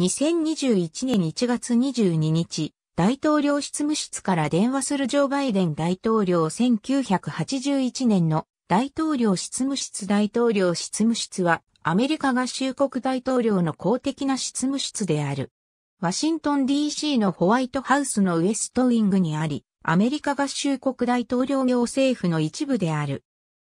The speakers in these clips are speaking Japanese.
2021年1月22日、大統領執務室から電話するジョー・バイデン大統領1981年の大統領執務室大統領執務室はアメリカ合衆国大統領の公的な執務室である。ワシントン DC のホワイトハウスのウエストウィングにあり、アメリカ合衆国大統領行政府の一部である。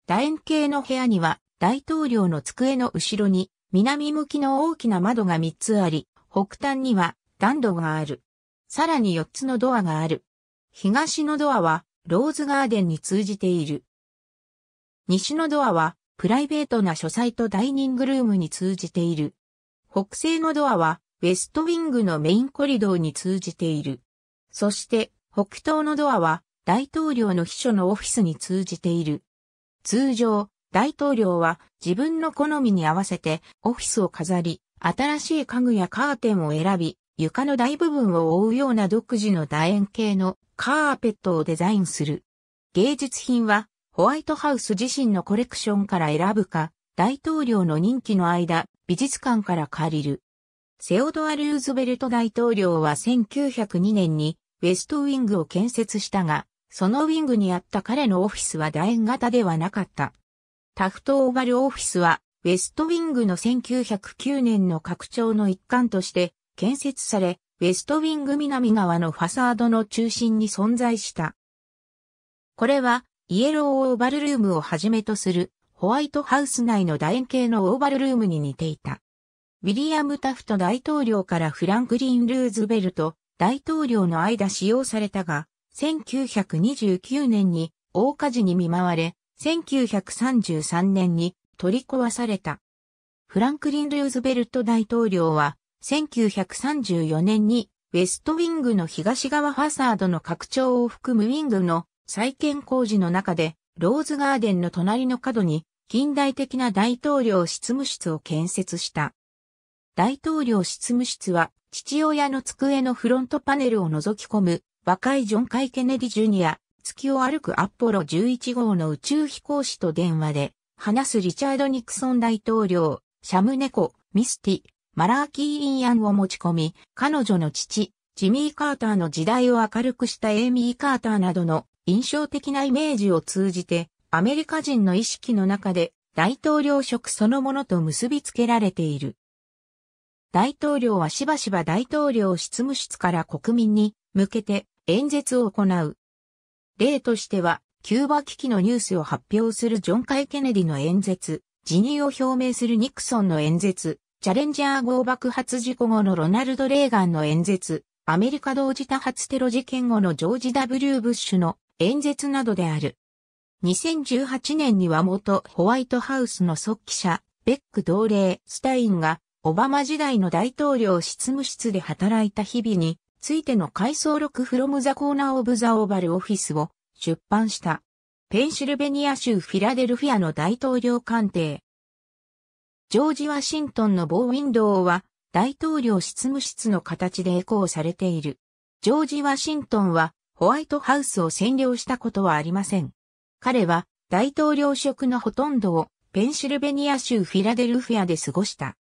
楕円形の部屋には大統領の机の後ろに南向きの大きな窓が3つあり、北端には暖炉がある。さらに4つのドアがある。東のドアはローズガーデンに通じている。西のドアはプライベートな書斎とダイニングルームに通じている。北西のドアはウェストウィングのメインコリドーに通じている。そして北東のドアは大統領の秘書のオフィスに通じている。通常、大統領は自分の好みに合わせてオフィスを飾り、新しい家具やカーテンを選び、床の大部分を覆うような独自の楕円形のカーペットをデザインする。芸術品は、ホワイトハウス自身のコレクションから選ぶか、大統領の任期の間、美術館から借りる。セオドア・ルーズベルト大統領は1902年にウェストウィングを建設したが、そのウィングにあった彼のオフィスは楕円型ではなかった。タフトオーバルオフィスはウェストウィングの1909年の拡張の一環として建設され、ウェストウィング南側のファサードの中心に存在した。これは、イエローオーバルルームをはじめとするホワイトハウス内の楕円形のオーバルルームに似ていた。ウィリアム・タフト大統領からフランクリン・ルーズベルト大統領の間使用されたが、1929年に大火事に見舞われ、1933年に取り壊された。フランクリン・ルーズベルト大統領は、1934年にウェストウィングの東側ファサードの拡張を含むウィングの再建工事の中で、ローズガーデンの隣の角に近代的な大統領執務室を建設した。大統領執務室は父親の机のフロントパネルを覗き込む若いジョン・カイ・ケネディ・ジュニア、月を歩くアポロ11号の宇宙飛行士と電話で話すリチャード・ニクソン大統領、シャムネコ、ミスティ、マラーキー・イン・ヤンを持ち込み、彼女の父、ジミー・カーターの時代を明るくしたエイミー・カーターなどの印象的なイメージを通じて、アメリカ人の意識の中で大統領職そのものと結びつけられている。大統領はしばしば大統領執務室から国民に向けて演説を行う。例としては、キューバ危機のニュースを発表するジョン・カイ・ケネディの演説、辞任を表明するニクソンの演説、チャレンジャー号爆発事故後のロナルド・レーガンの演説、アメリカ同時多発テロ事件後のジョージ・ W・ ブッシュの演説などである。2018年には元ホワイトハウスの速記者、ベック同例、スタインが、オバマ時代の大統領執務室で働いた日々についての回想録フロムザコーナーオブザオーバルオフィスを出版した。ペンシルベニア州フィラデルフィアの大統領官邸。ジョージ・ワシントンのボーウィンドウは大統領執務室の形でエコーされている。ジョージ・ワシントンはホワイトハウスを占領したことはありません。彼は大統領職のほとんどをペンシルベニア州フィラデルフィアで過ごした。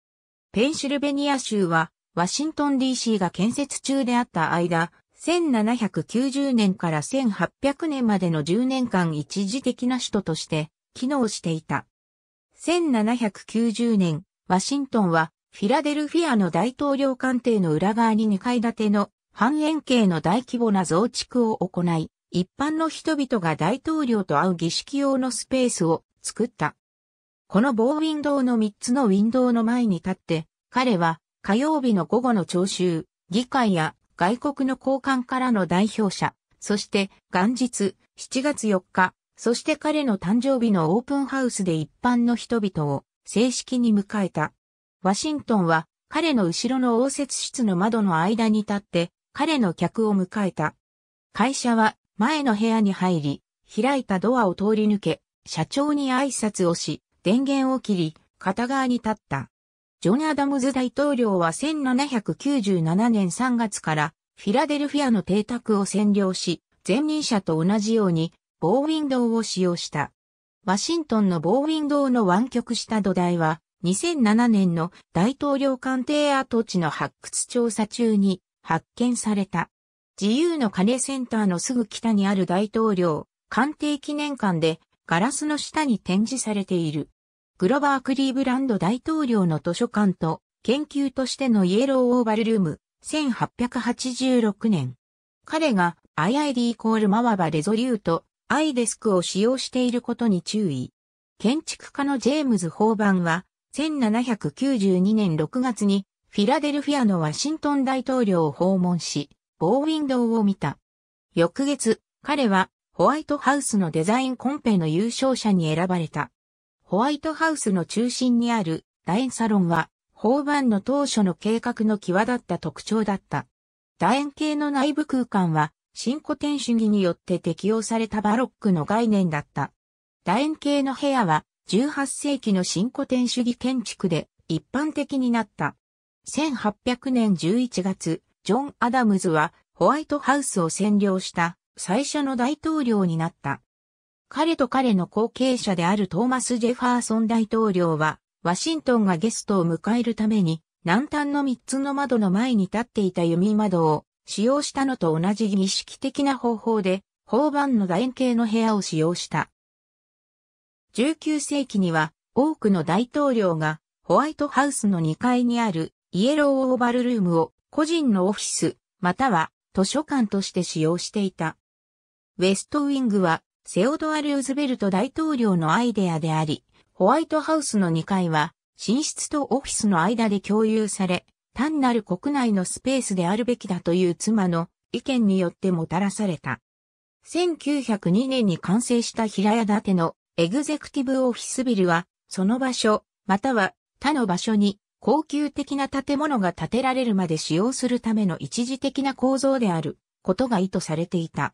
ペンシルベニア州はワシントン DC が建設中であった間、1790年から1800年までの10年間一時的な首都として機能していた。1790年、ワシントンはフィラデルフィアの大統領官邸の裏側に2階建ての半円形の大規模な増築を行い、一般の人々が大統領と会う儀式用のスペースを作った。このボーウィンドウの3つのウィンドウの前に立って、彼は火曜日の午後の聴衆、議会や外国の高官からの代表者、そして元日7月4日、そして彼の誕生日のオープンハウスで一般の人々を正式に迎えた。ワシントンは彼の後ろの応接室の窓の間に立って彼の客を迎えた。会社は前の部屋に入り、開いたドアを通り抜け、社長に挨拶をし、電源を切り、片側に立った。ジョン・アダムズ大統領は1797年3月からフィラデルフィアの邸宅を占領し、前任者と同じようにボーウィンドウを使用した。ワシントンのボーウィンドウの湾曲した土台は、2007年の大統領官邸跡地の発掘調査中に発見された。自由の鐘センターのすぐ北にある大統領官邸記念館でガラスの下に展示されている。グロバー・クリーブランド大統領の図書館と研究としてのイエロー・オーバルルーム、1886年。彼が IID イコールマワバレゾリュート、アイデスクを使用していることに注意。建築家のジェームズ・ホーバンは、1792年6月に、フィラデルフィアのワシントン大統領を訪問し、ボーウィンドウを見た。翌月、彼は、ホワイトハウスのデザインコンペの優勝者に選ばれた。ホワイトハウスの中心にある楕円サロンは、法番の当初の計画の際立った特徴だった。楕円形の内部空間は、新古典主義によって適用されたバロックの概念だった。楕円形の部屋は、18世紀の新古典主義建築で一般的になった。1800年11月、ジョン・アダムズはホワイトハウスを占領した最初の大統領になった。彼と彼の後継者であるトーマス・ジェファーソン大統領は、ワシントンがゲストを迎えるために、南端の3つの窓の前に立っていた弓窓を使用したのと同じ儀式的な方法で、方番の楕円形の部屋を使用した。19世紀には、多くの大統領が、ホワイトハウスの2階にあるイエローオーバルルームを個人のオフィス、または図書館として使用していた。ウェストウィングはセオドア・ルーズベルト大統領のアイデアであり、ホワイトハウスの2階は、寝室とオフィスの間で共有され、単なる国内のスペースであるべきだという妻の意見によってもたらされた。1902年に完成した平屋建てのエグゼクティブオフィスビルは、その場所、または他の場所に高級的な建物が建てられるまで使用するための一時的な構造であることが意図されていた。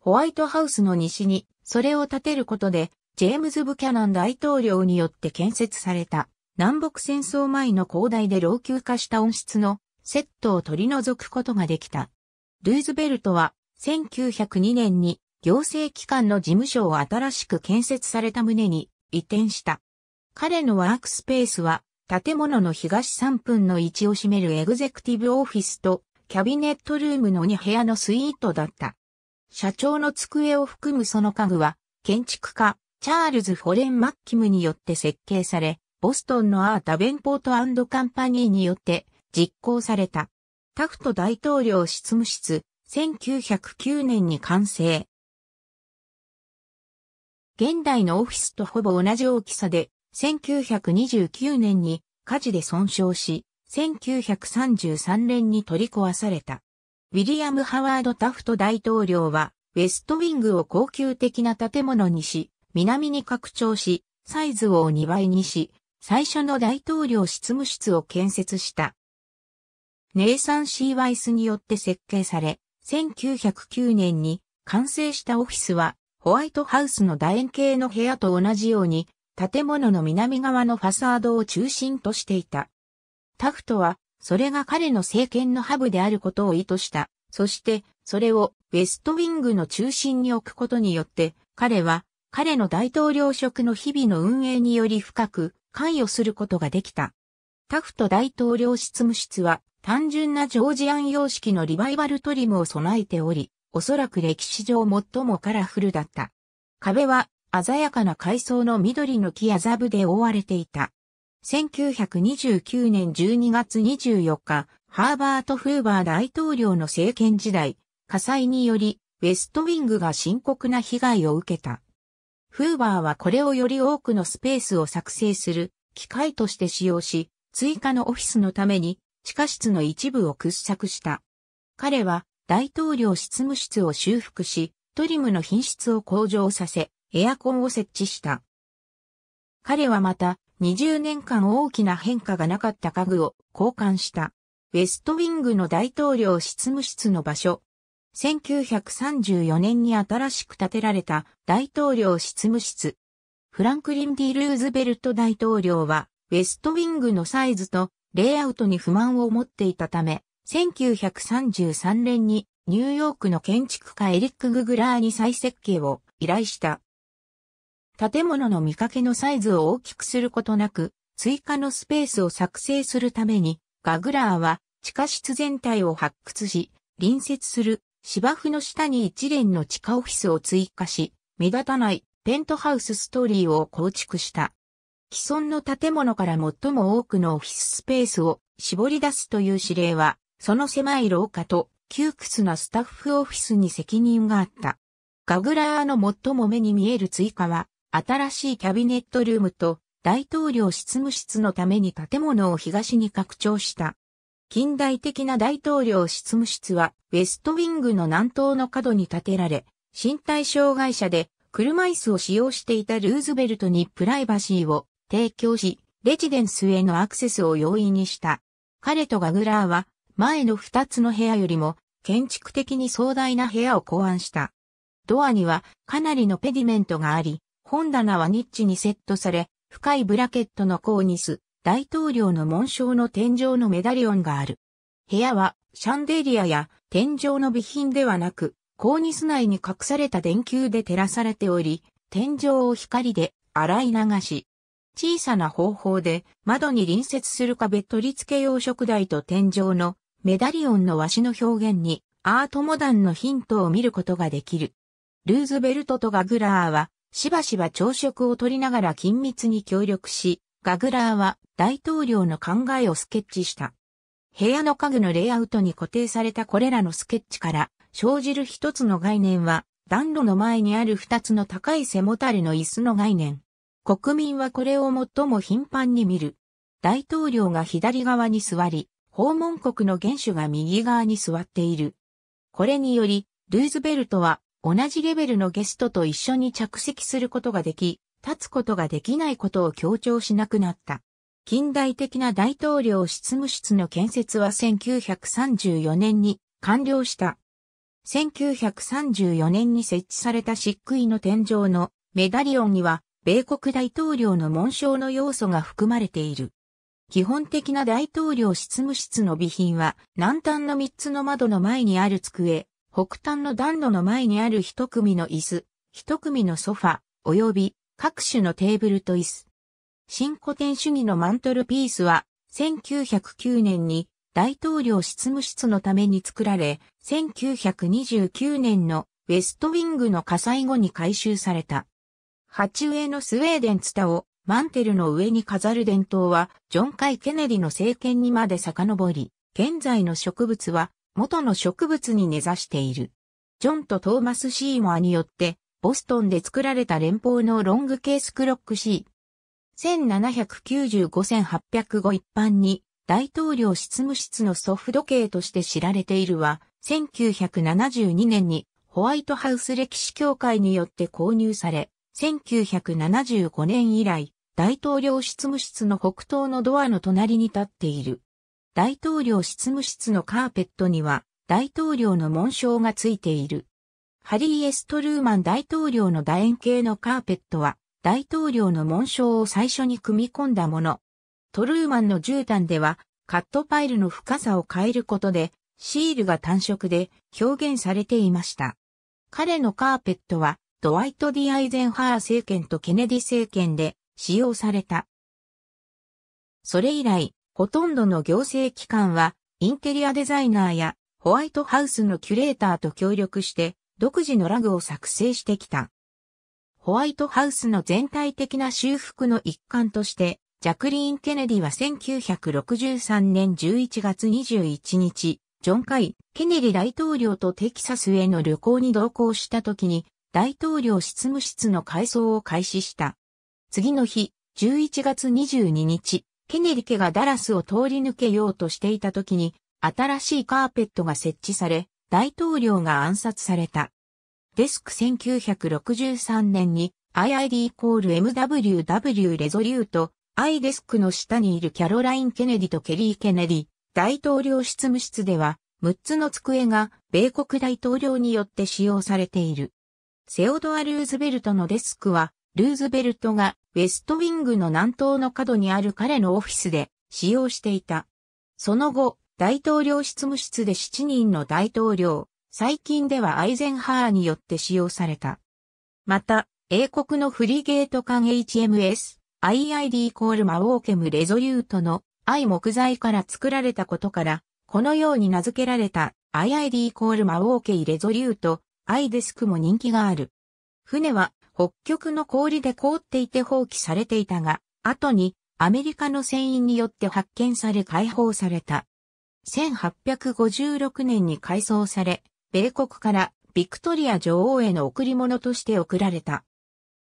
ホワイトハウスの西に、それを建てることで、ジェームズ・ブキャナン大統領によって建設された、南北戦争前の広大で老朽化した温室のセットを取り除くことができた。ルーズベルトは、1902年に行政機関の事務所を新しく建設された旨に移転した。彼のワークスペースは建物の東3分の1を占めるエグゼクティブオフィスとキャビネットルームの2部屋のスイートだった。社長の机を含むその家具は、建築家、チャールズ・フォレン・マッキムによって設計され、ボストンのアー・ダベンポートカンパニーによって実行された。タフト大統領執務室、1909年に完成。現代のオフィスとほぼ同じ大きさで、1929年に火事で損傷し、1933年に取り壊された。ウィリアム・ハワード・タフト大統領は、ウェストウィングを高級的な建物にし、南に拡張し、サイズを2倍にし、最初の大統領執務室を建設した。ネイサン・シー・ワイスによって設計され、1909年に完成したオフィスは、ホワイトハウスの楕円形の部屋と同じように、建物の南側のファサードを中心としていた。タフトはそれが彼の政権のハブであることを意図した。そして、それをウェストウィングの中心に置くことによって、彼は彼の大統領職の日々の運営により深く関与することができた。タフト大統領執務室は単純なジョージアン様式のリバイバルトリムを備えており、おそらく歴史上最もカラフルだった。壁は鮮やかな階層の緑の木やザブで覆われていた。1929年12月24日、ハーバート・フーバー大統領の政権時代、火災により、ウェストウィングが深刻な被害を受けた。フーバーはこれをより多くのスペースを作成する機械として使用し、追加のオフィスのために地下室の一部を掘削した。彼は大統領執務室を修復し、トリムの品質を向上させ、エアコンを設置した。彼はまた20年間大きな変化がなかった家具を交換した。ウェストウィングの大統領執務室の場所。1934年に新しく建てられた大統領執務室。フランクリン・ディ・ルーズベルト大統領は、ウェストウィングのサイズとレイアウトに不満を持っていたため、1933年にニューヨークの建築家エリック・ググラーに再設計を依頼した。建物の見かけのサイズを大きくすることなく、追加のスペースを作成するために、ガグラーは地下室全体を発掘し、隣接する芝生の下に一連の地下オフィスを追加し、目立たないペントハウスストーリーを構築した。既存の建物から最も多くのオフィススペースを絞り出すという指令は、その狭い廊下と窮屈なスタッフオフィスに責任があった。ガグラーの最も目に見える追加は、新しいキャビネットルームと大統領執務室のために建物を東に拡張した。近代的な大統領執務室は、ウェストウィングの南東の角に建てられ、身体障害者で車椅子を使用していたルーズベルトにプライバシーを提供し、レジデンスへのアクセスを容易にした。彼とガグラーは、前の二つの部屋よりも、建築的に壮大な部屋を考案した。ドアにはかなりのペディメントがあり、本棚はニッチにセットされ、深いブラケットのコーニス、大統領の紋章の天井のメダリオンがある。部屋はシャンデリアや天井の備品ではなく、コーニス内に隠された電球で照らされており、天井を光で洗い流し、小さな方法で窓に隣接する壁取り付け用食台と天井のメダリオンの和紙の表現にアートモダンのヒントを見ることができる。ルーズベルトとガグラーはしばしば朝食をとりながら緊密に協力し、ガグラーは大統領の考えをスケッチした。部屋の家具のレイアウトに固定されたこれらのスケッチから生じる一つの概念は、暖炉の前にある二つの高い背もたれの椅子の概念。国民はこれを最も頻繁に見る。大統領が左側に座り、訪問国の元首が右側に座っている。これにより、ルーズベルトは同じレベルのゲストと一緒に着席することができ、立つことができないことを強調しなくなった。近代的な大統領執務室の建設は1934年に完了した。1934年に設置された漆喰の天井のメダリオンには、米国大統領の紋章の要素が含まれている。基本的な大統領執務室の備品は、南端の3つの窓の前にある机、北端の暖炉の前にある一組の椅子、一組のソファ、及び各種のテーブルと椅子。新古典主義のマントルピースは、1909年に大統領執務室のために作られ、1929年のウェストウィングの火災後に回収された。鉢植えのスウェーデンツタをマンテルの上に飾る伝統は、ジョン・カイ・ケネディの政権にまで遡り、現在の植物は元の植物に根ざしている。ジョンとトーマス・シーモアによって、ボストンで作られた連邦のロングケースクロック C。1795-1805一般に大統領執務室のソフト系として知られているは、1972年にホワイトハウス歴史協会によって購入され、1975年以来、大統領執務室の北東のドアの隣に立っている。大統領執務室のカーペットには大統領の紋章がついている。ハリー・エストルーマン大統領の楕円形のカーペットは大統領の紋章を最初に組み込んだもの。トルーマンの絨毯ではカットパイルの深さを変えることでシールが単色で表現されていました。彼のカーペットはドワイト・ディ・アイゼンハー政権とケネディ政権で使用された。それ以来、ほとんどの行政機関は、インテリアデザイナーやホワイトハウスのキュレーターと協力して、独自のラグを作成してきた。ホワイトハウスの全体的な修復の一環として、ジャクリーン・ケネディは1963年11月21日、ジョン・カイ、ケネディ大統領とテキサスへの旅行に同行した時に、大統領執務室の改装を開始した。次の日、11月22日、ケネディ家がダラスを通り抜けようとしていた時に、新しいカーペットが設置され、大統領が暗殺された。デスク1963年に IID イコール MWW レゾリュート、I デスクの下にいるキャロライン・ケネディとケリー・ケネディ、大統領執務室では、6つの机が米国大統領によって使用されている。セオドア・ルーズベルトのデスクはルーズベルトがウェストウィングの南東の角にある彼のオフィスで使用していた。その後、大統領執務室で7人の大統領、最近ではアイゼンハーによって使用された。また、英国のフリゲート艦 HMS、IID コールマウォーケムレゾリュートの I 木材から作られたことから、このように名付けられた IID コールマウォーケイレゾリュート、I デスクも人気がある。船は北極の氷で凍っていて放棄されていたが、後にアメリカの船員によって発見され解放された。1856年に改装され、米国からビクトリア女王への贈り物として贈られた。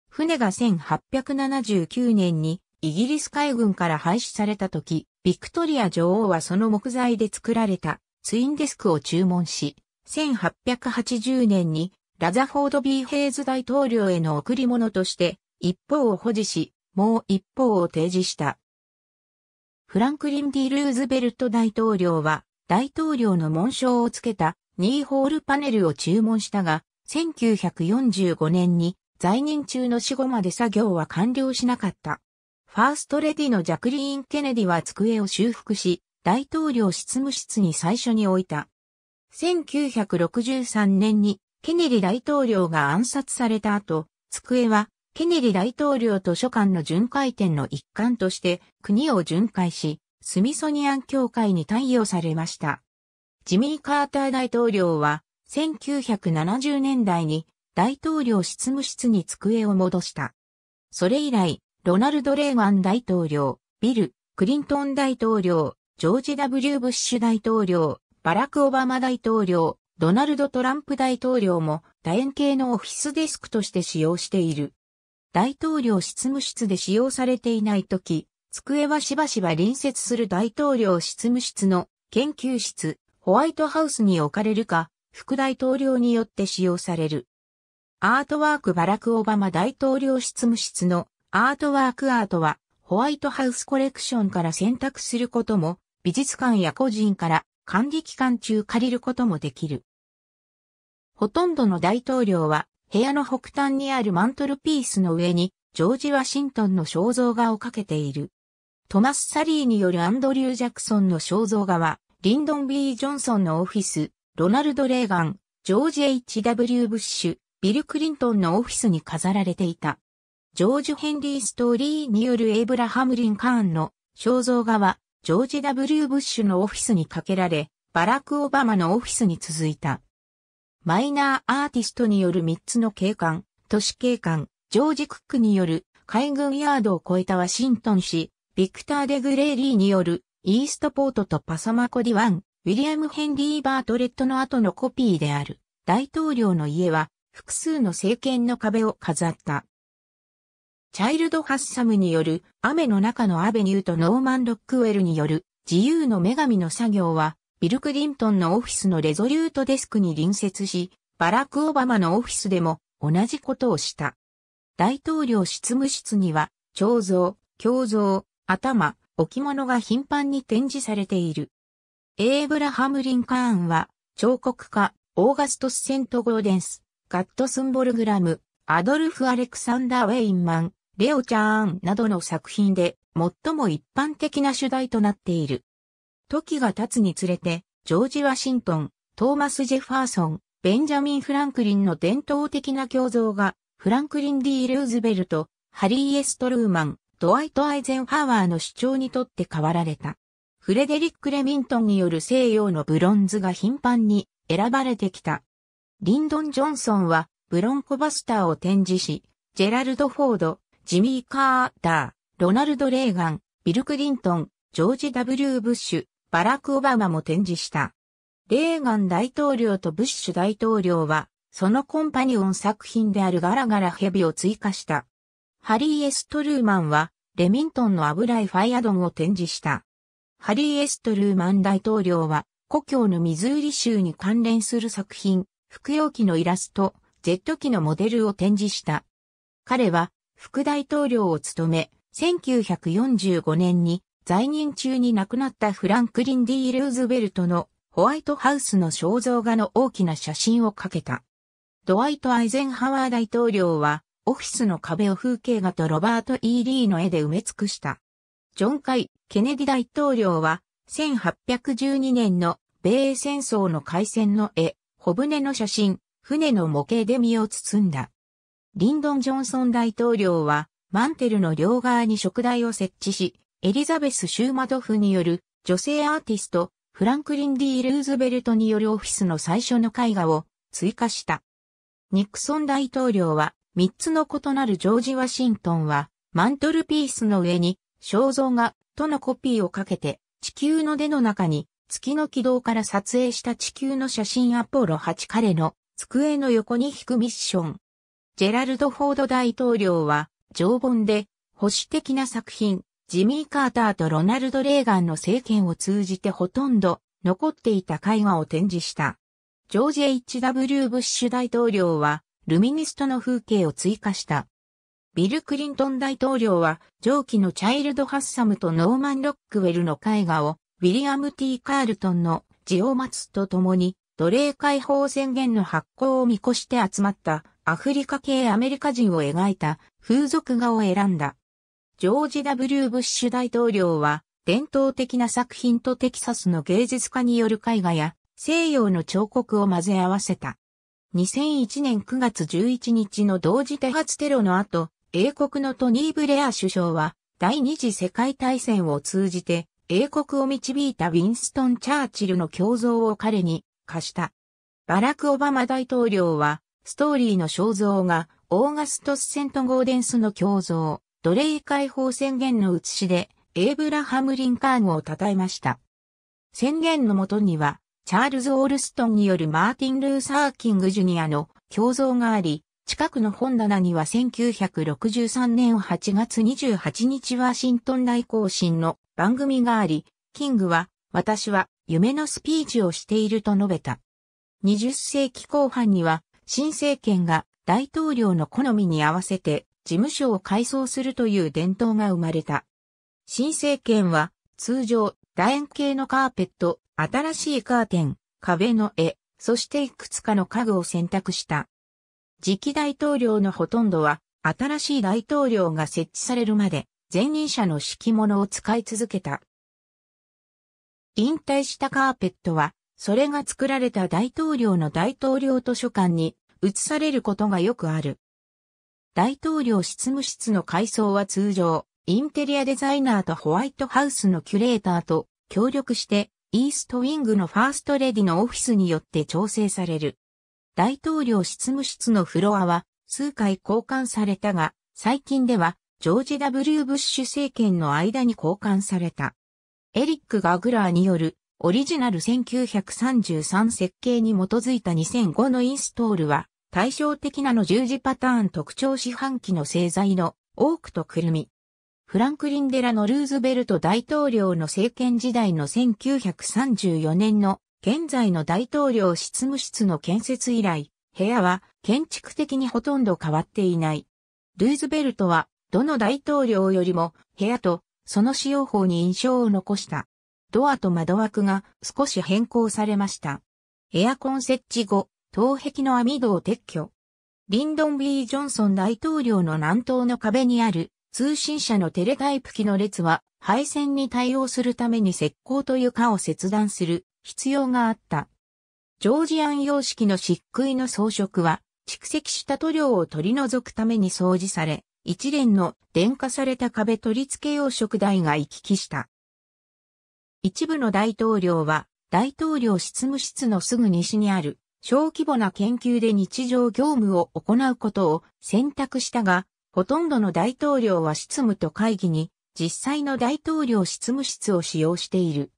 船が1879年にイギリス海軍から廃止された時、ビクトリア女王はその木材で作られたツインデスクを注文し、1880年にラザフォード・ B・ ヘイズ大統領への贈り物として、一方を保持し、もう一方を提示した。フランクリン・ D・ ルーズベルト大統領は、大統領の紋章をつけたニーホールパネルを注文したが、1945年に在任中の死後まで作業は完了しなかった。ファーストレディのジャクリーン・ケネディは机を修復し、大統領執務室に最初に置いた。1963年にケネディ大統領が暗殺された後、机は、ケネディ大統領図書館の巡回展の一環として、国を巡回し、スミソニアン協会に貸与されました。ジミー・カーター大統領は、1970年代に大統領執務室に机を戻した。それ以来、ロナルド・レーガン大統領、ビル・クリントン大統領、ジョージ・ W・ ブッシュ大統領、バラク・オバマ大統領、ドナルド・トランプ大統領も楕円形のオフィスデスクとして使用している。大統領執務室で使用されていないとき、机はしばしば隣接する大統領執務室の研究室、ホワイトハウスに置かれるか、副大統領によって使用される。アートワークバラク・オバマ大統領執務室のアートワークアートはホワイトハウスコレクションから選択することも美術館や個人から管理期間中借りることもできる。ほとんどの大統領は部屋の北端にあるマントルピースの上にジョージ・ワシントンの肖像画をかけている。トマス・サリーによるアンドリュー・ジャクソンの肖像画は、リンドン・ B・ ジョンソンのオフィス、ロナルド・レーガン、ジョージ・ H.W. ブッシュ、ビル・クリントンのオフィスに飾られていた。ジョージ・ヘンリー・ストーリーによるエイブラハム・リン・カーンの肖像画は、ジョージ・ W・ ブッシュのオフィスにかけられ、バラク・オバマのオフィスに続いた。マイナーアーティストによる3つの警官、都市警官、ジョージ・クックによる海軍ヤードを超えたワシントン市、ビクター・デ・グレーリーによるイーストポートとパサマコディワン、ウィリアム・ヘンリー・バートレットの後のコピーである大統領の家は複数の政権の壁を飾った。チャイルド・ハッサムによる雨の中のアベニューとノーマン・ロックウェルによる自由の女神の作業は、ビル・クリントンのオフィスのレゾリュートデスクに隣接し、バラク・オバマのオフィスでも同じことをした。大統領執務室には、彫像、胸像、頭、置物が頻繁に展示されている。エイブラハム・リンカーンは、彫刻家、オーガストス・セント・ゴーデンス、ガットスンボルグラム、アドルフ・アレクサンダー・ウェインマン、レオ・チャーンなどの作品で最も一般的な主題となっている。時が経つにつれて、ジョージ・ワシントン、トーマス・ジェファーソン、ベンジャミン・フランクリンの伝統的な胸像が、フランクリン・ D・ ルーズベルト、ハリー・エストルーマン、ドワイト・アイゼンハワーの主張にとって変わられた。フレデリック・レミントンによる西洋のブロンズが頻繁に選ばれてきた。リンドン・ジョンソンはブロンコバスターを展示し、ジェラルド・フォード、ジミー・カーター、ロナルド・レーガン、ビル・クリントン、ジョージ・ W・ ブッシュ、バラク・オバマも展示した。レーガン大統領とブッシュ大統領は、そのコンパニオン作品であるガラガラヘビを追加した。ハリー・エストルーマンは、レミントンの油絵ファイアドンを展示した。ハリー・エストルーマン大統領は、故郷のミズーリ州に関連する作品、服用機のイラスト、ジェット機のモデルを展示した。彼は副大統領を務め、1945年に在任中に亡くなったフランクリン・ D・ ルーズベルトのホワイトハウスの肖像画の大きな写真をかけた。ドワイト・アイゼンハワー大統領は、オフィスの壁を風景画とロバート・ E・ リーの絵で埋め尽くした。ジョン・カイ・ケネディ大統領は、1812年の米英戦争の開戦の絵、小舟の写真、船の模型で身を包んだ。リンドン・ジョンソン大統領は、マンテルの両側に食台を設置し、エリザベス・シューマドフによる女性アーティスト、フランクリン・ディ・ルーズベルトによるオフィスの最初の絵画を追加した。ニクソン大統領は、三つの異なるジョージ・ワシントンは、マントルピースの上に、肖像画とのコピーをかけて、地球の出の中に、月の軌道から撮影した地球の写真アポロ8彼の机の横に引くミッション。ジェラルド・フォード大統領は、常本で、保守的な作品、ジミー・カーターとロナルド・レーガンの政権を通じてほとんど残っていた絵画を展示した。ジョージ・ H.W. ブッシュ大統領は、ルミニストの風景を追加した。ビル・クリントン大統領は、上記のチャイルド・ハッサムとノーマン・ロックウェルの絵画を、ウィリアム・ティカールトンのジオマツと共に奴隷解放宣言の発行を見越して集まったアフリカ系アメリカ人を描いた風俗画を選んだ。ジョージ・ W・ ブッシュ大統領は伝統的な作品とテキサスの芸術家による絵画や西洋の彫刻を混ぜ合わせた。2001年9月11日の同時多発テロの後、英国のトニー・ブレア首相は第二次世界大戦を通じて英国を導いたウィンストン・チャーチルの胸像を彼に化した。バラク・オバマ大統領は、ストーリーの肖像が、オーガストス・セント・ゴーデンスの胸像、奴隷解放宣言の写しで、エイブラハム・リンカーンを称えました。宣言のもとには、チャールズ・オールストンによるマーティン・ルーサー・キング・ジュニアの胸像があり、近くの本棚には1963年8月28日ワシントン大行進の番組があり、キングは、私は夢のスピーチをしていると述べた。20世紀後半には新政権が大統領の好みに合わせて事務所を改装するという伝統が生まれた。新政権は通常楕円形のカーペット、新しいカーテン、壁の絵、そしていくつかの家具を選択した。次期大統領のほとんどは新しい大統領が設置されるまで前任者の敷物を使い続けた。引退したカーペットは、それが作られた大統領の大統領図書館に移されることがよくある。大統領執務室の改装は通常、インテリアデザイナーとホワイトハウスのキュレーターと協力して、イーストウィングのファーストレディのオフィスによって調整される。大統領執務室のフロアは数回交換されたが、最近ではジョージ・ W・ ブッシュ政権の間に交換された。エリック・ガグラーによるオリジナル1933設計に基づいた2005のインストールは対照的なの十字パターン特徴四半期の製材の多くとくるみ。フランクリン・デラのルーズベルト大統領の政権時代の1934年の現在の大統領執務室の建設以来、部屋は建築的にほとんど変わっていない。ルーズベルトはどの大統領よりも部屋とその使用法に印象を残した。ドアと窓枠が少し変更されました。エアコン設置後、東壁の網戸を撤去。リンドン・ B・ ジョンソン大統領の南東の壁にある通信社のテレタイプ機の列は配線に対応するために石膏と床を切断する必要があった。ジョージアン様式の漆喰の装飾は蓄積した塗料を取り除くために掃除され、一連の電化された壁取り付け用食台が行き来した。一部の大統領は、大統領執務室のすぐ西にある小規模な研究で日常業務を行うことを選択したが、ほとんどの大統領は執務と会議に実際の大統領執務室を使用している。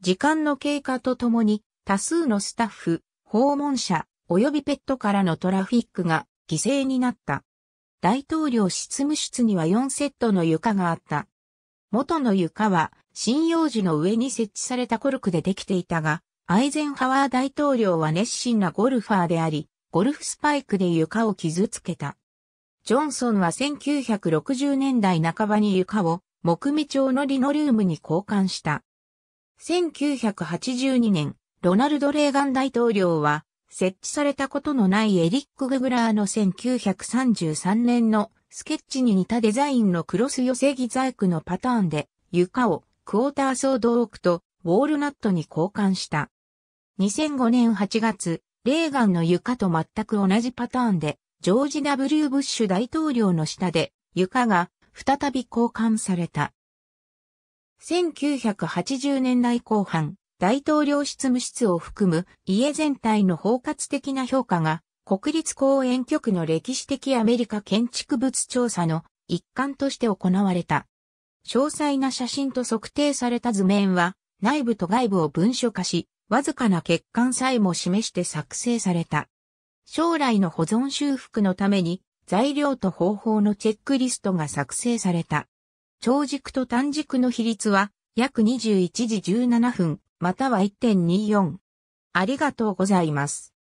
時間の経過とともに多数のスタッフ、訪問者、及びペットからのトラフィックが犠牲になった。大統領執務室には4セットの床があった。元の床は、針葉樹の上に設置されたコルクでできていたが、アイゼンハワー大統領は熱心なゴルファーであり、ゴルフスパイクで床を傷つけた。ジョンソンは1960年代半ばに床を木目調のリノリウムに交換した。1982年、ロナルド・レーガン大統領は設置されたことのないエリック・ググラーの1933年のスケッチに似たデザインのクロス寄せギザイクのパターンで床をクォーターソードオークとウォールナットに交換した。2005年8月、レーガンの床と全く同じパターンでジョージ・ W・ ブッシュ大統領の下で床が再び交換された。1980年代後半、大統領執務室を含む家全体の包括的な評価が国立公園局の歴史的アメリカ建築物調査の一環として行われた。詳細な写真と測定された図面は内部と外部を文書化し、わずかな欠陥さえも示して作成された。将来の保存修復のために材料と方法のチェックリストが作成された。長軸と短軸の比率は約21時17分、または1.24。ありがとうございます。